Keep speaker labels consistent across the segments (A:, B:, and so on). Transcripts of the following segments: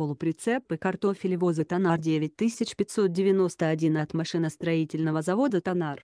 A: полуприцепы картофелевоза «Тонар» 9591 от машиностроительного завода «Тонар».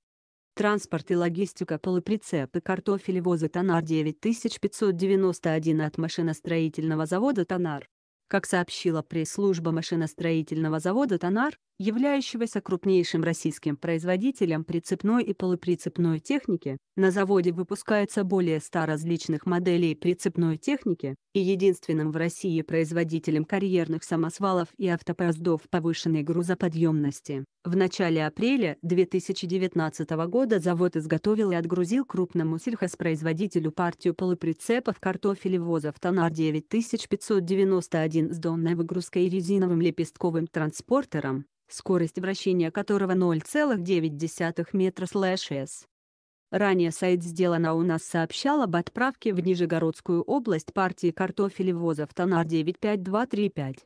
A: Транспорт и логистика полуприцепы картофелевоза «Тонар» 9591 от машиностроительного завода «Тонар». Как сообщила пресс-служба машиностроительного завода «Тонар», являющегося крупнейшим российским производителем прицепной и полуприцепной техники, на заводе выпускается более 100 различных моделей прицепной техники и единственным в России производителем карьерных самосвалов и автопоездов повышенной грузоподъемности. В начале апреля 2019 года завод изготовил и отгрузил крупному сельхозпроизводителю партию полуприцепов картофелевозов Тонар 9591 с донной выгрузкой и резиновым лепестковым транспортером, скорость вращения которого 0,9 метра слэш С. Ранее сайт «Сделано у нас» сообщал об отправке в Нижегородскую область партии картофелевозов Тонар 95235.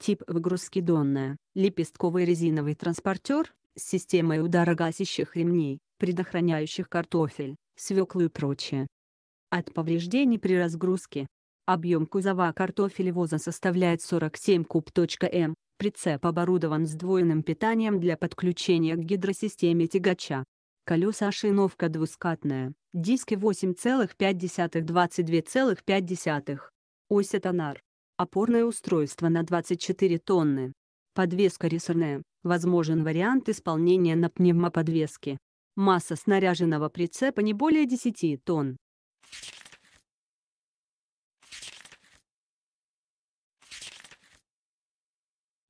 A: Тип выгрузки донная, лепестковый резиновый транспортер, с системой ударогасящих ремней, предохраняющих картофель, свеклу и прочее. От повреждений при разгрузке. Объем кузова картофелевоза составляет 47 куб.м, Прицеп оборудован сдвоенным питанием для подключения к гидросистеме тягача. Колеса шиновка двускатная, диски 8,5-22,5. Ось Атонар. Опорное устройство на 24 тонны. Подвеска рессорная, возможен вариант исполнения на пневмоподвеске. Масса снаряженного прицепа не более 10 тонн.